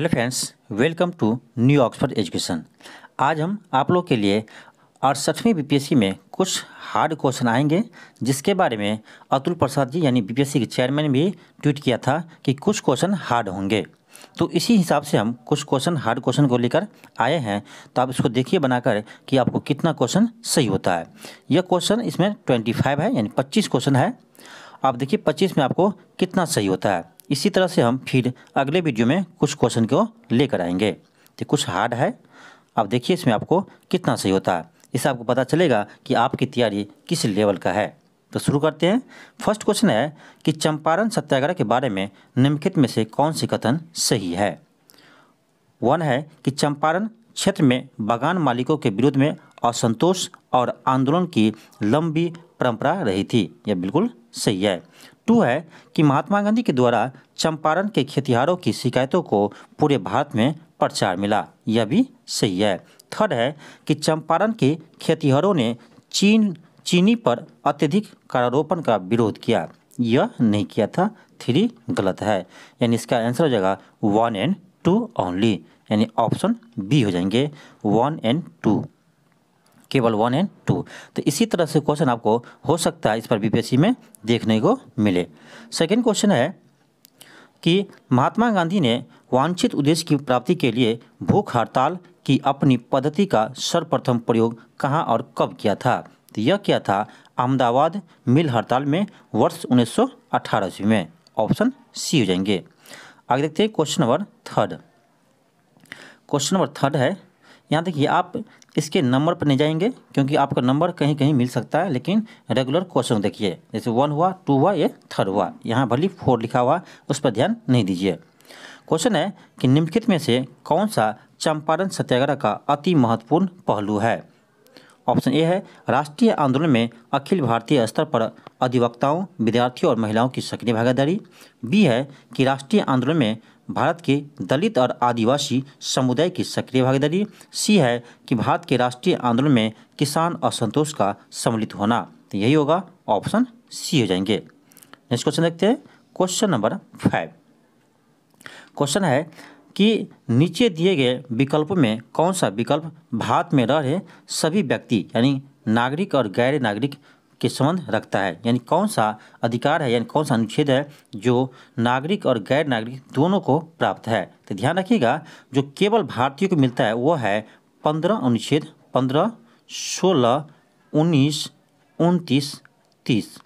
hello friends welcome to New Oxford Education आज हम आप लोग के लिए अड़सठवीं बीपीएससी में कुछ हार्ड क्वेश्चन आएंगे जिसके बारे में अतुल प्रसाद जी यानी बीपीएससी के चेयरमैन भी ट्वीट किया था कि कुछ क्वेश्चन हार्ड होंगे तो इसी हिसाब से हम कुछ क्वेश्चन हार्ड क्वेश्चन को लेकर आए हैं तो आप इसको देखिए बनाकर कि आपको कितना क्वेश्चन सही होता है यह क्वेश्चन इसमें ट्वेंटी फाइव है यानी पच्चीस क्वेश्चन है आप देखिए पच्चीस में आपको कितना सही होता है इसी तरह से हम फिर अगले वीडियो में कुछ क्वेश्चन को लेकर आएंगे तो कुछ हार्ड है अब देखिए इसमें आपको कितना सही होता है इससे आपको पता चलेगा कि आपकी तैयारी किस लेवल का है तो शुरू करते हैं फर्स्ट क्वेश्चन है कि चंपारण सत्याग्रह के बारे में निम्नलिखित में से कौन सी कथन सही है वन है कि चंपारण क्षेत्र में बागान मालिकों के विरुद्ध में असंतोष और आंदोलन की लंबी परंपरा रही थी यह बिल्कुल सही है टू है कि महात्मा गांधी के द्वारा चंपारण के खेतिहारों की शिकायतों को पूरे भारत में प्रचार मिला यह भी सही है थर्ड है कि चंपारण के खेतिहारों ने चीन चीनी पर अत्यधिक कारारोपण का विरोध किया यह नहीं किया था थ्री गलत है यानी इसका आंसर हो जाएगा वन एंड टू ओनली यानी ऑप्शन बी हो जाएंगे वन एंड टू केवल वन एंड टू तो इसी तरह से क्वेश्चन आपको हो सकता है इस पर बीपीएससी में देखने को मिले सेकेंड क्वेश्चन है कि महात्मा गांधी ने वांछित उद्देश्य की प्राप्ति के लिए भूख हड़ताल की अपनी पद्धति का सर्वप्रथम प्रयोग कहाँ और कब किया था तो यह क्या था अहमदाबाद मिल हड़ताल में वर्ष उन्नीस सौ ईस्वी में ऑप्शन सी हो जाएंगे आगे देखते हैं question number third question number third है यहाँ देखिए आप इसके नंबर पर नहीं जाएंगे क्योंकि आपका नंबर कहीं कहीं मिल सकता है लेकिन रेगुलर क्वेश्चन देखिए जैसे वन हुआ टू हुआ या थर्ड हुआ यहाँ भली फोर लिखा हुआ उस पर ध्यान नहीं दीजिए क्वेश्चन है कि निम्नलिखित में से कौन सा चंपारण सत्याग्रह का अति महत्वपूर्ण पहलू है ऑप्शन ए है राष्ट्रीय आंदोलन में अखिल भारतीय स्तर पर अधिवक्ताओं विद्यार्थियों और महिलाओं की सक्रिय भागीदारी बी है कि राष्ट्रीय आंदोलन में भारत के दलित और आदिवासी समुदाय की सक्रिय भागीदारी सी है कि भारत के राष्ट्रीय आंदोलन में किसान असंतोष का सम्मिलित होना तो यही होगा ऑप्शन सी हो जाएंगे नेक्स्ट क्वेश्चन देखते हैं क्वेश्चन नंबर फाइव क्वेश्चन है कि नीचे दिए गए विकल्पों में कौन सा विकल्प भारत में रह रहे सभी व्यक्ति यानी नागरिक और गैर नागरिक के संबंध रखता है यानी कौन सा अधिकार है यानी कौन सा अनुच्छेद है जो नागरिक और गैर नागरिक दोनों को प्राप्त है तो ध्यान रखिएगा जो केवल भारतीयों को मिलता है वह है पंद्रह अनुच्छेद पंद्रह सोलह उन्नीस उनतीस तीस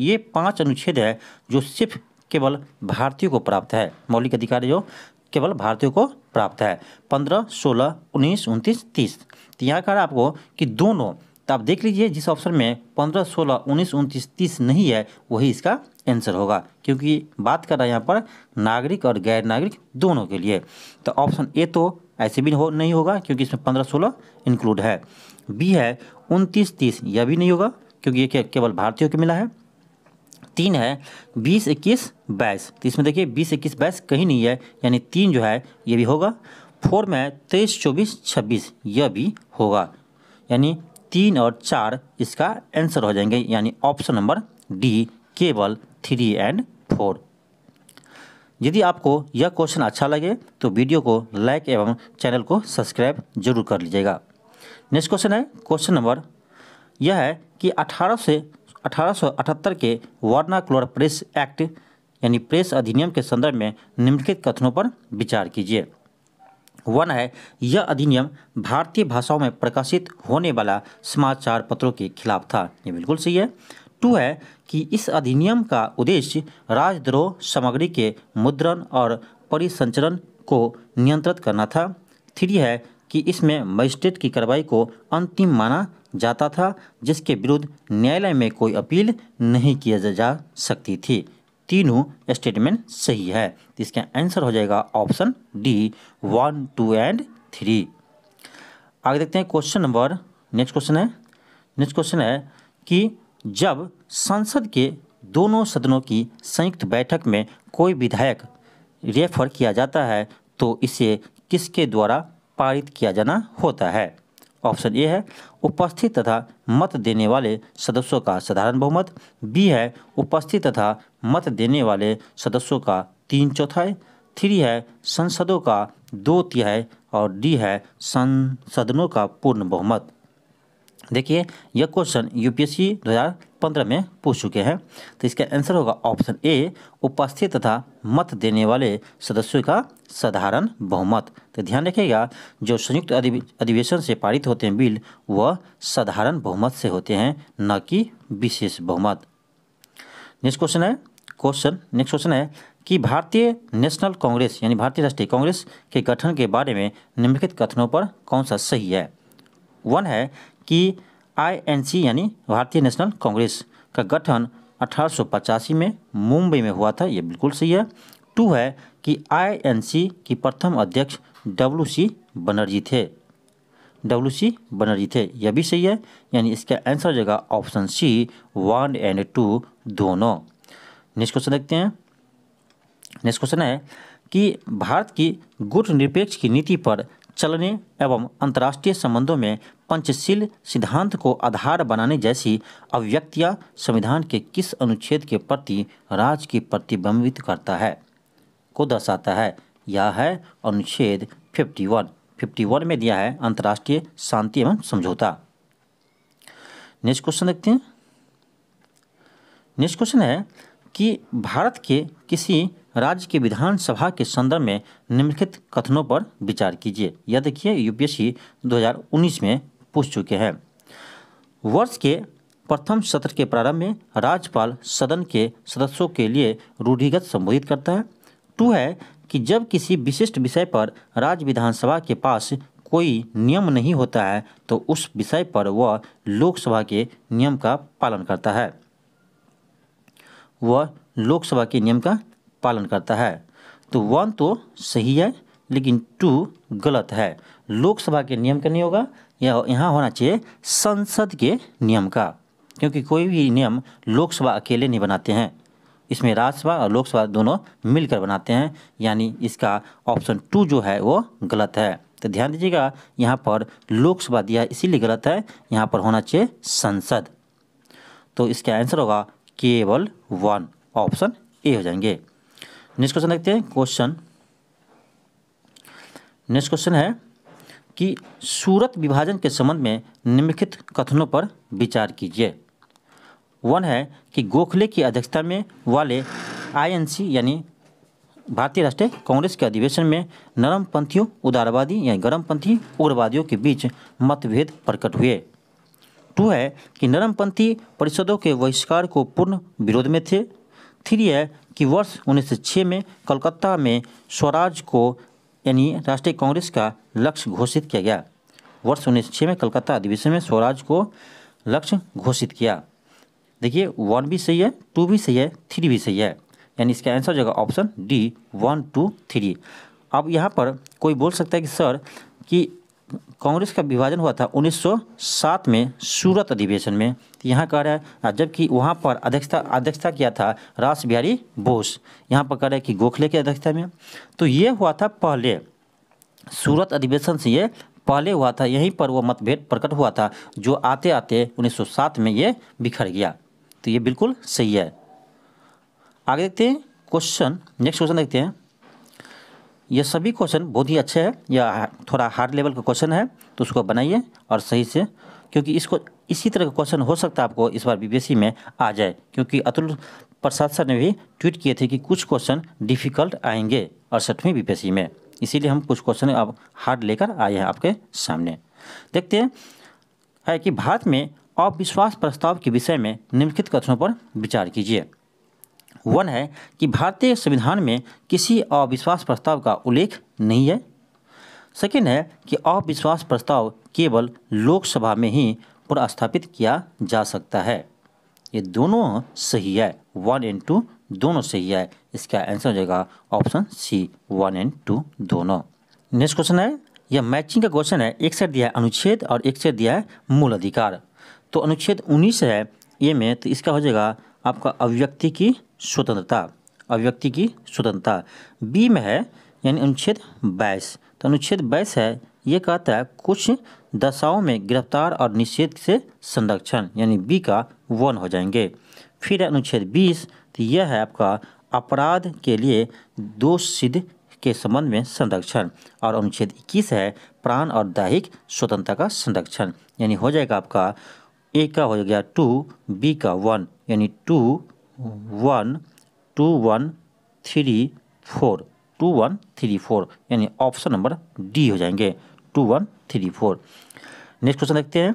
ये पांच अनुच्छेद है जो सिर्फ केवल भारतीयों को प्राप्त है मौलिक अधिकार जो केवल भारतीयों को प्राप्त है पंद्रह सोलह उन्नीस उनतीस तीस तो यहाँ कह रहा है आपको कि दोनों तो आप देख लीजिए जिस ऑप्शन में पंद्रह सोलह उन्नीस उनतीस तीस नहीं है वही इसका आंसर होगा क्योंकि बात कर रहा है यहाँ पर नागरिक और गैर नागरिक दोनों के लिए तो ऑप्शन ए तो ऐसे भी हो नहीं होगा क्योंकि इसमें पंद्रह सोलह इंक्लूड है बी है उनतीस तीस यह भी नहीं होगा क्योंकि ये केवल भारतीयों के मिला है तीन है बीस इक्कीस बाईस तो इसमें देखिए बीस इक्कीस बाईस कहीं नहीं है यानी तीन जो है ये भी होगा फोर में तेईस चौबीस छब्बीस यह भी होगा यानी तीन और चार इसका आंसर हो जाएंगे यानी ऑप्शन नंबर डी केवल थ्री एंड फोर यदि आपको यह क्वेश्चन अच्छा लगे तो वीडियो को लाइक एवं चैनल को सब्सक्राइब जरूर कर लीजिएगा नेक्स्ट क्वेश्चन है क्वेश्चन नंबर यह है कि 18 से 1878 के वर्ना क्लोर प्रेस एक्ट यानी प्रेस अधिनियम के संदर्भ में निम्नलिखित कथनों पर विचार कीजिए वन है यह अधिनियम भारतीय भाषाओं में प्रकाशित होने वाला समाचार पत्रों के खिलाफ था ये बिल्कुल सही है टू है कि इस अधिनियम का उद्देश्य राजद्रोह सामग्री के मुद्रण और परिसंचरण को नियंत्रित करना था थ्री है कि इसमें मजिस्ट्रेट की कार्रवाई को अंतिम माना जाता था जिसके विरुद्ध न्यायालय में कोई अपील नहीं किया जा सकती थी तीनों स्टेटमेंट सही है इसका आंसर हो जाएगा option D one two and three आगे देखते हैं क्वेश्चन नंबर नेक्स्ट क्वेश्चन है नेक्स्ट क्वेश्चन है कि जब संसद के दोनों सदनों की संयुक्त बैठक में कोई विधायक रेफर किया जाता है तो इसे किसके द्वारा पारित किया जाना होता है ऑप्शन ए है उपस्थित तथा मत देने वाले सदस्यों का साधारण बहुमत बी है उपस्थित तथा मत देने वाले सदस्यों का तीन चौथाई थ्री है संसदों का दो तिहाई और डी है संसदनों का पूर्ण बहुमत देखिए यह क्वेश्चन यूपीएससी 2015 में पूछ चुके हैं तो इसका आंसर होगा ऑप्शन ए उपस्थित तथा मत देने वाले सदस्यों का साधारण बहुमत तो ध्यान रखिएगा जो संयुक्त अधिवेशन से पारित होते हैं बिल वह साधारण बहुमत से होते हैं न कि विशेष बहुमत नेक्स्ट क्वेश्चन है क्वेश्चन नेक्स्ट क्वेश्चन है कि भारतीय नेशनल कांग्रेस यानी भारतीय राष्ट्रीय कांग्रेस के गठन के बारे में निम्नलिखित कथनों पर कौन सा सही है वन है कि आईएनसी यानी भारतीय नेशनल कांग्रेस का गठन अठारह में मुंबई में हुआ था ये बिल्कुल सही है टू है कि आईएनसी की प्रथम अध्यक्ष डब्ल्यू सी बनर्जी थे डब्ल्यू सी बनर्जी थे यह भी सही है यानी इसका आंसर जगह option C one and two दोनों नेक्स्ट क्वेश्चन देखते हैं नेक्स्ट क्वेश्चन है कि भारत की गुट निरपेक्ष की नीति पर चलने एवं अंतर्राष्ट्रीय संबंधों में पंचशील सिद्धांत को आधार बनाने जैसी अव्यक्तियाँ संविधान के किस अनुच्छेद के प्रति राज की प्रतिबंबित करता है को दर्शाता है यह है अनुच्छेद 51 51 में दिया है अंतर्राष्ट्रीय शांति एवं समझौता नेक्स्ट क्वेश्चन देखते हैं नेक्स्ट क्वेश्चन है कि भारत के किसी राज्य के विधानसभा के संदर्भ में निम्नलिखित कथनों पर विचार कीजिए यह देखिए यूपीएससी 2019 में पूछ चुके हैं वर्ष के प्रथम सत्र के प्रारंभ में राज्यपाल सदन के सदस्यों के लिए रूढ़िगत संबोधित करता है टू है कि जब किसी विशिष्ट विषय पर राज्य विधानसभा के पास कोई नियम नहीं होता है तो उस विषय पर वह लोकसभा के नियम का पालन करता है वह लोकसभा के नियम का पालन करता है तो वन तो सही है लेकिन टू गलत है लोकसभा के नियम का नहीं होगा यह यहाँ होना चाहिए संसद के नियम का क्योंकि कोई भी नियम लोकसभा अकेले नहीं बनाते हैं इसमें राज्यसभा और लोकसभा दोनों मिलकर बनाते हैं यानी इसका ऑप्शन टू जो है वो गलत है तो ध्यान दीजिएगा यहाँ पर लोकसभा दिया इसीलिए गलत है यहाँ पर होना चाहिए संसद तो इसका आंसर होगा केवल वन ऑप्शन ए हो जाएंगे नेक्स्ट क्वेश्चन देखते हैं क्वेश्चन नेक्स्ट क्वेश्चन है कि सूरत विभाजन के संबंध में निम्नलिखित कथनों पर विचार कीजिए वन है कि गोखले की अध्यक्षता में वाले आईएनसी यानी भारतीय राष्ट्रीय कांग्रेस के अधिवेशन में नरम पंथियों उदारवादी यानी गर्मपंथी उग्रवादियों के बीच मतभेद प्रकट हुए टू है कि नरमपंथी परिषदों के बहिष्कार को पूर्ण विरोध में थे थ्री है कि वर्ष उन्नीस में कलकत्ता में स्वराज को यानी राष्ट्रीय कांग्रेस का लक्ष्य घोषित किया गया वर्ष उन्नीस में कलकत्ता अधिवेशन में स्वराज को लक्ष्य घोषित किया देखिए वन भी सही है टू भी सही है थ्री भी सही है यानी इसका आंसर जगह option D one two three अब यहाँ पर कोई बोल सकता है कि सर कि कांग्रेस का विभाजन हुआ था 1907 में सूरत अधिवेशन में यहाँ कह रहा है जबकि वहाँ पर अध्यक्षता अध्यक्षता किया था रास बिहारी बोस यहाँ पर कह रहा है कि गोखले की अध्यक्षता में तो ये हुआ था पहले सूरत अधिवेशन से ये पहले हुआ था यहीं पर वह मतभेद प्रकट हुआ था जो आते आते 1907 में ये बिखर गया तो ये बिल्कुल सही है आगे देखते हैं क्वेश्चन नेक्स्ट क्वेश्चन देखते हैं ये सभी क्वेश्चन बहुत ही अच्छे हैं या थोड़ा हार्ड लेवल का क्वेश्चन है तो उसको बनाइए और सही से क्योंकि इसको इसी तरह का क्वेश्चन हो सकता है आपको इस बार बीबीएससी e में आ जाए क्योंकि अतुल प्रसाद सर ने भी ट्वीट किए थे कि कुछ क्वेश्चन डिफ़िकल्ट आएंगे अड़सठवीं बीपीएससी e में इसीलिए हम कुछ क्वेश्चन अब हार्ड लेकर आए हैं आपके सामने देखते हैं है कि भारत में अविश्वास प्रस्ताव के विषय में निम्नलिखित कथनों पर विचार कीजिए वन है कि भारतीय संविधान में किसी अविश्वास प्रस्ताव का उल्लेख नहीं है सेकेंड है कि अविश्वास प्रस्ताव केवल लोकसभा में ही पुनर्स्थापित किया जा सकता है ये दोनों सही है वन एंड टू दोनों सही है इसका आंसर हो जाएगा option C one and two दोनों नेक्स्ट क्वेश्चन है यह मैचिंग का क्वेश्चन है एक सेट दिया है अनुच्छेद और एक सेट दिया है मूल अधिकार तो अनुच्छेद उन्नीस है ये में तो इसका हो जाएगा आपका अभिव्यक्ति की स्वतंत्रता अभिव्यक्ति की स्वतंत्रता बी में है यानी अनुच्छेद बाईस तो अनुच्छेद बाईस है ये कहता है कुछ दशाओं में गिरफ्तार और निषेध से संरक्षण यानी बी का वन हो जाएंगे फिर अनुच्छेद बीस तो यह है आपका अपराध के लिए दोष सिद्ध के संबंध में संरक्षण और अनुच्छेद इक्कीस है प्राण और दैहिक स्वतंत्रता का संरक्षण यानी हो जाएगा आपका ए का हो गया टू बी का वन यानी two one two one three four two one three four यानी ऑप्शन नंबर डी हो जाएंगे two one three four next question देखते हैं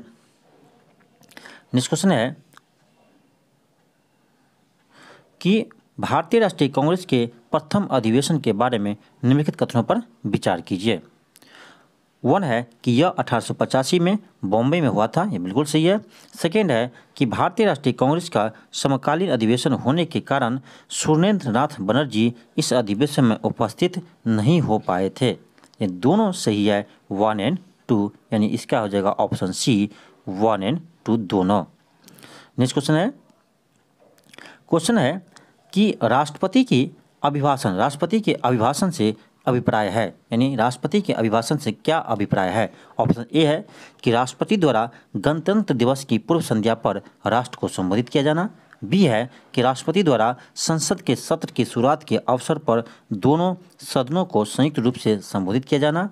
नेक्स्ट क्वेश्चन है कि भारतीय राष्ट्रीय कांग्रेस के प्रथम अधिवेशन के बारे में निम्नलिखित कथनों पर विचार कीजिए वन है कि यह अठारह में बॉम्बे में हुआ था यह बिल्कुल सही है सेकेंड है कि भारतीय राष्ट्रीय कांग्रेस का समकालीन अधिवेशन होने के कारण सुरेंद्र नाथ बनर्जी इस अधिवेशन में उपस्थित नहीं हो पाए थे ये दोनों सही है वन एंड टू यानी इसका हो जाएगा option C one and two दोनों नेक्स्ट क्वेश्चन है क्वेश्चन है कि राष्ट्रपति की अभिभाषण राष्ट्रपति के अभिभाषण से अभिप्राय है यानी राष्ट्रपति के अभिभाषण से क्या अभिप्राय है ऑप्शन ए है कि राष्ट्रपति द्वारा गणतंत्र दिवस की पूर्व संध्या पर राष्ट्र को संबोधित किया जाना बी है कि राष्ट्रपति द्वारा संसद के सत्र की शुरुआत के अवसर पर दोनों सदनों को संयुक्त रूप से संबोधित किया जाना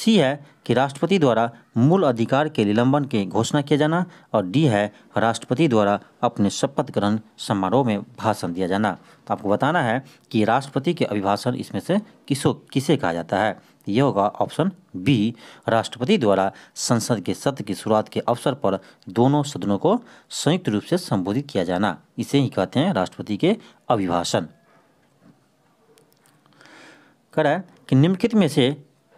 सी है कि राष्ट्रपति द्वारा मूल अधिकार के निलंबन के घोषणा किया जाना और डी है राष्ट्रपति द्वारा अपने शपथ ग्रहण समारोह में भाषण दिया जाना तो आपको बताना है कि राष्ट्रपति के अभिभाषण इसमें से किसो किसे कहा जाता है यह होगा ऑप्शन बी राष्ट्रपति द्वारा संसद के सत्र की शुरुआत के अवसर पर दोनों सदनों को संयुक्त रूप से संबोधित किया जाना इसे ही कहते हैं राष्ट्रपति के अभिभाषण करें कि निम्नलिखित में से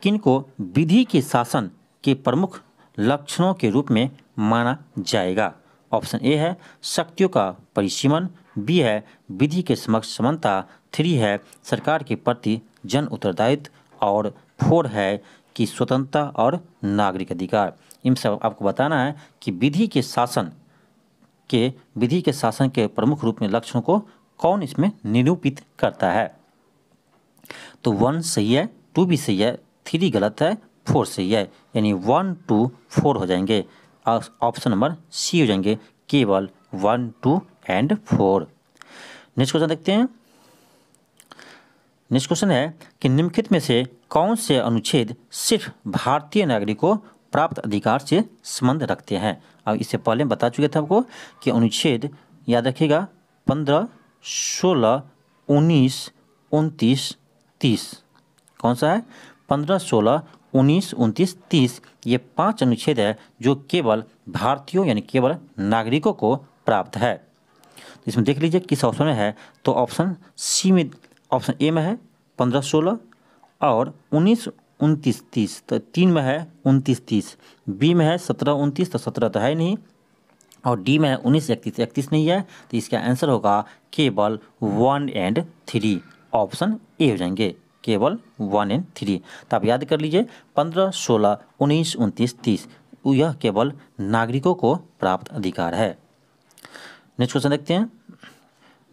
किनको विधि के शासन के प्रमुख लक्षणों के रूप में माना जाएगा ऑप्शन ए है शक्तियों का परिसीमन बी है विधि के समक्ष समानता थ्री है सरकार के प्रति जन उत्तरदायित्व और फोर है कि स्वतंत्रता और नागरिक अधिकार इन सब आपको बताना है कि विधि के शासन के विधि के शासन के प्रमुख रूप में लक्षणों को कौन इसमें निरूपित करता है तो वन सही है टू भी सही है थ्री गलत है फोर सही है यानी वन टू फोर हो जाएंगे ऑप्शन नंबर सी हो जाएंगे केवल one two and four next question देखते हैं नेक्स्ट क्वेश्चन है कि निम्नलिखित में से कौन से अनुच्छेद सिर्फ भारतीय नागरिकों प्राप्त अधिकार से संबंध रखते हैं अब इससे पहले बता चुके थे आपको कि अनुच्छेद याद रखिएगा पंद्रह सोलह उन्नीस उनतीस तीस कौन सा है पंद्रह सोलह उन्नीस उनतीस तीस ये पांच अनुच्छेद है जो केवल भारतीयों यानी केवल नागरिकों को प्राप्त है तो इसमें देख लीजिए किस ऑप्शन में है तो ऑप्शन सी में ऑप्शन ए में है पंद्रह सोलह और उन्नीस उनतीस तीस तो तीन में है उनतीस तीस बी में है सत्रह उनतीस तो सत्रह तो है नहीं और डी में है उन्नीस इकतीस इकतीस नहीं है तो इसका आंसर होगा केवल one and three option A हो जाएंगे केवल वन एंड थ्री तो आप याद कर लीजिए पंद्रह सोलह उन्नीस उनतीस तीस यह केवल नागरिकों को प्राप्त अधिकार है नेक्स्ट क्वेश्चन देखते हैं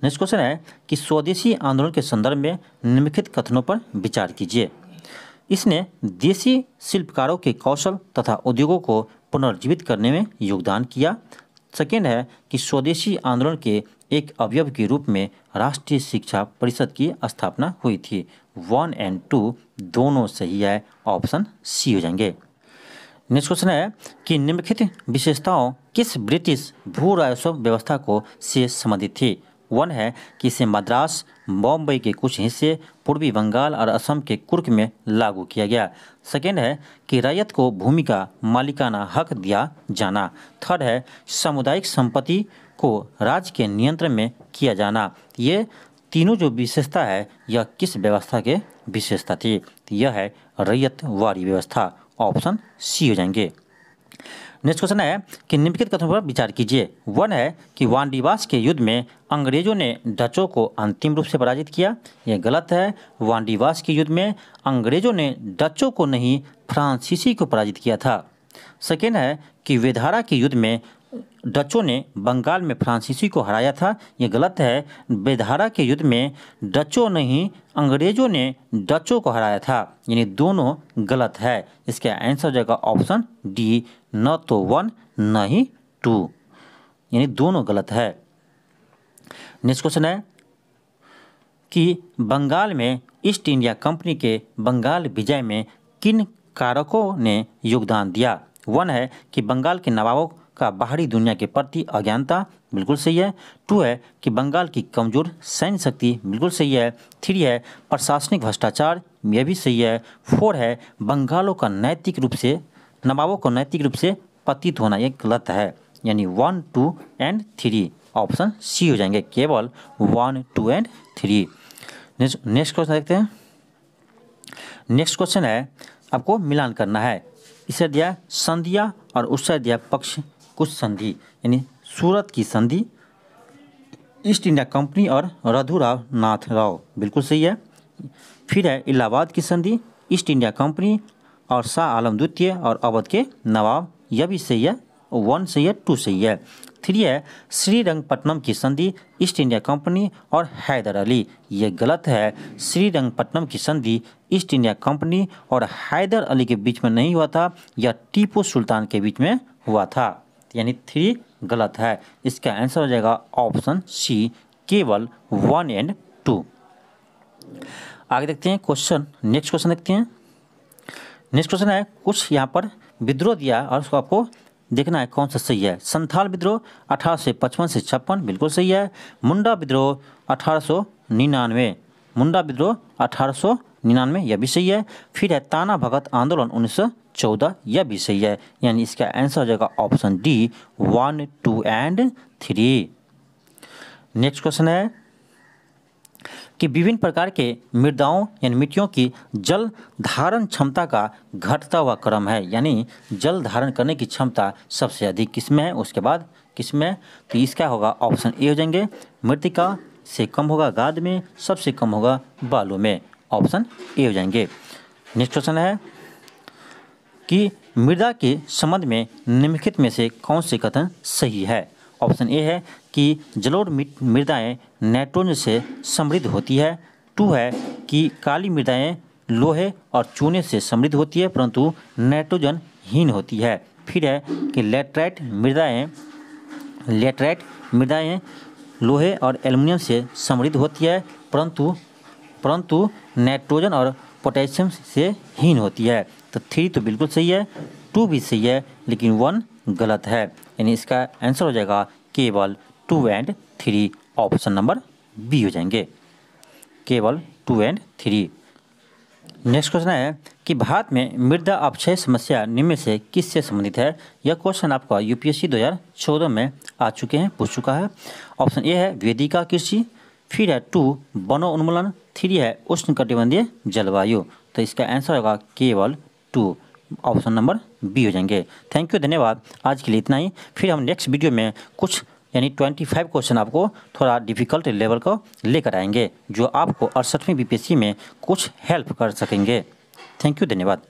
नेक्स्ट क्वेश्चन है कि स्वदेशी आंदोलन के संदर्भ में निम्नलिखित कथनों पर विचार कीजिए इसने देशी शिल्पकारों के कौशल तथा उद्योगों को पुनर्जीवित करने में योगदान किया सेकेंड है कि स्वदेशी आंदोलन के एक अवयव के रूप में राष्ट्रीय शिक्षा परिषद की स्थापना हुई थी वन एंड टू दोनों सही है ऑप्शन सी हो जाएंगे नेक्स्ट क्वेश्चन है कि निम्नलिखित विशेषताओं किस ब्रिटिश भू राजस्व व्यवस्था को से संबंधित थी वन है कि इसे मद्रास बॉम्बई के कुछ हिस्से पूर्वी बंगाल और असम के कुर्क में लागू किया गया सेकेंड है कि रैयत को भूमि का मालिकाना हक दिया जाना थर्ड है सामुदायिक संपत्ति को राज्य के नियंत्रण में किया जाना ये तीनों जो विशेषता है यह किस व्यवस्था के विशेषता थी यह है रैयत वारी व्यवस्था ऑप्शन सी हो जाएंगे नेक्स्ट क्वेश्चन है कि निम्नलिखित कथनों पर विचार कीजिए वन है कि वानडिवास के युद्ध में अंग्रेजों ने डचों को अंतिम रूप से पराजित किया यह गलत है वानडिवास के युद्ध में अंग्रेजों ने डचों को नहीं फ्रांसीसी को पराजित किया था सेकेंड है कि वेधारा के युद्ध में डचों ने बंगाल में फ्रांसीसी को हराया था ये गलत है बेधारा के युद्ध में डचों ने ही अंग्रेजों ने डचों को हराया था यानी दोनों गलत है इसका आंसर जगह ऑप्शन डी न तो वन न ही टू यानी दोनों गलत है नेक्स्ट क्वेश्चन है कि बंगाल में ईस्ट इंडिया कंपनी के बंगाल विजय में किन कारकों ने योगदान दिया वन है कि बंगाल के नवाबों का बाहरी दुनिया के प्रति अज्ञानता बिल्कुल सही है टू है कि बंगाल की कमजोर सैन्य शक्ति बिल्कुल सही है थ्री है प्रशासनिक भ्रष्टाचार यह भी सही है फोर है बंगालों का नैतिक रूप से नवाबों को नैतिक रूप से पतित होना यह गलत है यानी one two and three option C हो जाएंगे केवल one two and three next question देखते हैं नेक्स्ट क्वेश्चन है आपको मिलान करना है इसे दिया संधिया और उससे दिया पक्ष कुछ संधि यानी सूरत की संधि ईस्ट इंडिया कंपनी और रघुराव नाथ राव बिल्कुल सही है फिर है इलाहाबाद की संधि ईस्ट इंडिया कंपनी और शाह आलम द्वितीय और अवध के नवाब यह भी सही है वन सही है टू सही है थ्री है श्रीरंगपट्टनम की संधि ईस्ट इंडिया कंपनी और हैदर अली ये गलत है श्रीरंगपट्टनम की संधि ईस्ट इंडिया कंपनी और हैदर अली के बीच में नहीं हुआ था यह टीपू सुल्तान के बीच में हुआ था यानी थ्री गलत है इसका आंसर हो जाएगा ऑप्शन सी केवल वन एंड टू आगे देखते हैं क्वेश्चन नेक्स्ट क्वेश्चन देखते हैं नेक्स्ट क्वेश्चन है कुछ यहाँ पर विद्रोह दिया और उसको आपको देखना है कौन सा सही है संथाल विद्रोह अठारह से पचपन से छप्पन बिल्कुल सही है मुंडा विद्रोह अठारह सौ निन्यानवे मुंडा विद्रोह अठारह सौ निन्यानवे यह भी सही है फिर है ताना भगत आंदोलन उन्नीस चौदह यह भी सही है यानी इसका आंसर हो जाएगा option D one two and three next question है कि विभिन्न प्रकार के मृदाओं यानी मिट्टियों की जल धारण क्षमता का घटता हुआ क्रम है यानी जल धारण करने की क्षमता सबसे अधिक किसमें है उसके बाद किसमें तो इसका होगा ऑप्शन ए हो जाएंगे मृतिका से कम होगा गाद में सबसे कम होगा बालू में ऑप्शन ए हो जाएंगे नेक्स्ट क्वेश्चन है कि मृदा के संबंध में निम्नलिखित में से कौन से कथन सही है ऑप्शन ए है कि जलोढ़ मृदाएँ नाइट्रोजन से समृद्ध होती है टू है कि काली मृदाएँ लोहे और चूने से समृद्ध होती है परंतु नाइट्रोजन हीन होती है फिर है कि लेटराइट मृदाएँ लेटराइट मृदाएँ लोहे और एल्युमिनियम से समृद्ध होती है परंतु परंतु नाइट्रोजन और पोटेशियम से हीन होती है तो थ्री तो बिल्कुल सही है टू भी सही है लेकिन वन गलत है यानी इसका आंसर हो जाएगा केवल two and three option number B हो जाएंगे केवल two and three next question है कि भारत में मृदा अपक्षय समस्या निम्न से किस से संबंधित है यह क्वेश्चन आपका यूपीएससी 2014 में आ चुके हैं पूछ चुका है ऑप्शन ए है वेदिका कृषि फिर है टू वनोन्मूलन थ्री है उष्ण कटिबंधीय जलवायु तो इसका आंसर होगा केवल टू ऑप्शन नंबर बी हो जाएंगे थैंक यू धन्यवाद आज के लिए इतना ही फिर हम नेक्स्ट वीडियो में कुछ यानी 25 क्वेश्चन आपको थोड़ा डिफिकल्ट लेवल को लेकर आएंगे जो आपको अड़सठवीं बीपीएससी में कुछ हेल्प कर सकेंगे थैंक यू धन्यवाद